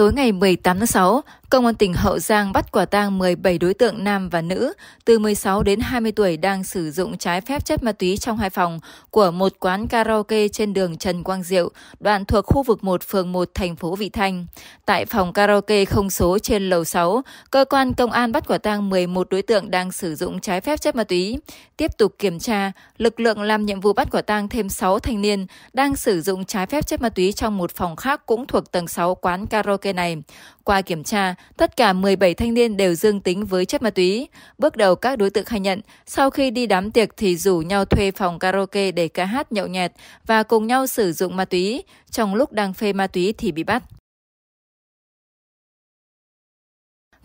Tối ngày 18 tháng 6, Công an tỉnh Hậu Giang bắt quả tang 17 đối tượng nam và nữ từ 16 đến 20 tuổi đang sử dụng trái phép chất ma túy trong hai phòng của một quán karaoke trên đường Trần Quang Diệu, đoạn thuộc khu vực 1 phường 1 thành phố Vị Thanh. Tại phòng karaoke không số trên lầu 6, cơ quan công an bắt quả tang 11 đối tượng đang sử dụng trái phép chất ma túy. Tiếp tục kiểm tra, lực lượng làm nhiệm vụ bắt quả tang thêm 6 thanh niên đang sử dụng trái phép chất ma túy trong một phòng khác cũng thuộc tầng 6 quán karaoke này qua kiểm tra, tất cả 17 thanh niên đều dương tính với chất ma túy. Bước đầu các đối tượng khai nhận, sau khi đi đám tiệc thì rủ nhau thuê phòng karaoke để ca hát nhậu nhẹt và cùng nhau sử dụng ma túy. Trong lúc đang phê ma túy thì bị bắt.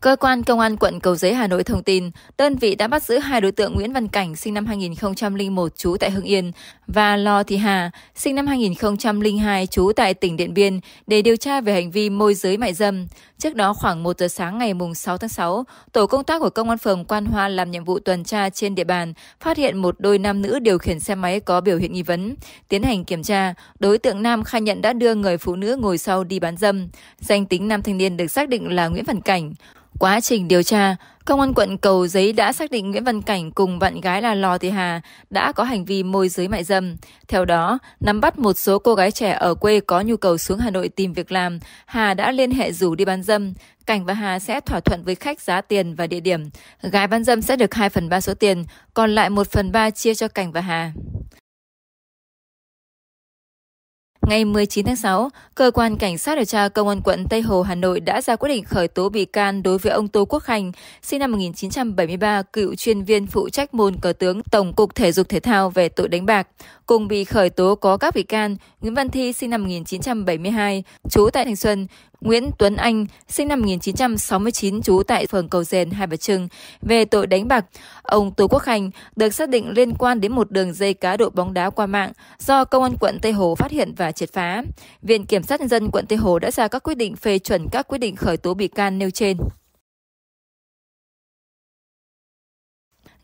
Cơ quan Công an quận Cầu Giấy Hà Nội thông tin, đơn vị đã bắt giữ hai đối tượng Nguyễn Văn Cảnh sinh năm 2001 trú tại Hưng Yên và Lò Thị Hà sinh năm 2002 trú tại tỉnh Điện Biên để điều tra về hành vi môi giới mại dâm. Trước đó khoảng 1 giờ sáng ngày 6 tháng 6, tổ công tác của Công an phường Quan Hoa làm nhiệm vụ tuần tra trên địa bàn phát hiện một đôi nam nữ điều khiển xe máy có biểu hiện nghi vấn. Tiến hành kiểm tra, đối tượng nam khai nhận đã đưa người phụ nữ ngồi sau đi bán dâm. Danh tính nam thanh niên được xác định là Nguyễn Văn Cảnh. Quá trình điều tra, công an quận Cầu Giấy đã xác định Nguyễn Văn Cảnh cùng bạn gái là Lò Thị Hà đã có hành vi môi giới mại dâm. Theo đó, nắm bắt một số cô gái trẻ ở quê có nhu cầu xuống Hà Nội tìm việc làm, Hà đã liên hệ rủ đi bán dâm. Cảnh và Hà sẽ thỏa thuận với khách giá tiền và địa điểm. Gái bán dâm sẽ được 2 phần 3 số tiền, còn lại 1 phần 3 chia cho Cảnh và Hà. Ngày 19 tháng 6, Cơ quan Cảnh sát điều tra Công an quận Tây Hồ, Hà Nội đã ra quyết định khởi tố bị can đối với ông Tô Quốc Khanh, sinh năm 1973, cựu chuyên viên phụ trách môn cờ tướng Tổng cục Thể dục Thể thao về tội đánh bạc. Cùng bị khởi tố có các bị can Nguyễn Văn Thi, sinh năm 1972, trú tại Thành Xuân, Nguyễn Tuấn Anh, sinh năm 1969, trú tại phường Cầu Dền, Hai Bà Trưng, về tội đánh bạc. Ông Tô Quốc Khanh được xác định liên quan đến một đường dây cá độ bóng đá qua mạng do Công an quận Tây Hồ phát hiện và triệt phá. Viện Kiểm sát Nhân dân quận Tây Hồ đã ra các quyết định phê chuẩn các quyết định khởi tố bị can nêu trên.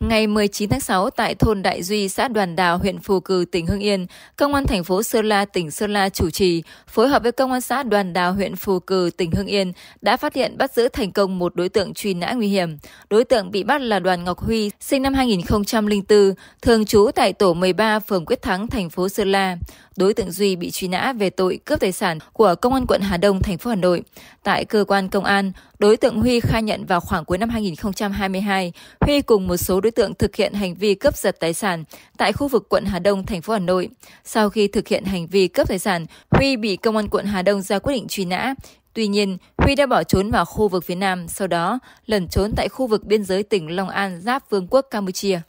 Ngày 19 tháng 6 tại thôn Đại Duy, xã Đoàn Đào, huyện Phù Cử, tỉnh Hưng Yên, Công an thành phố Sơn La, tỉnh Sơn La chủ trì, phối hợp với Công an xã Đoàn Đào, huyện Phù Cử, tỉnh Hưng Yên đã phát hiện bắt giữ thành công một đối tượng truy nã nguy hiểm. Đối tượng bị bắt là Đoàn Ngọc Huy, sinh năm 2004, thường trú tại tổ 13, phường Quyết Thắng, thành phố Sơn La đối tượng Duy bị truy nã về tội cướp tài sản của Công an quận Hà Đông, thành phố Hà Nội. Tại cơ quan công an, đối tượng Huy khai nhận vào khoảng cuối năm 2022, Huy cùng một số đối tượng thực hiện hành vi cướp giật tài sản tại khu vực quận Hà Đông, thành phố Hà Nội. Sau khi thực hiện hành vi cướp tài sản, Huy bị Công an quận Hà Đông ra quyết định truy nã, Tuy nhiên, Huy đã bỏ trốn vào khu vực phía Nam, sau đó lẩn trốn tại khu vực biên giới tỉnh Long An giáp Vương quốc Campuchia.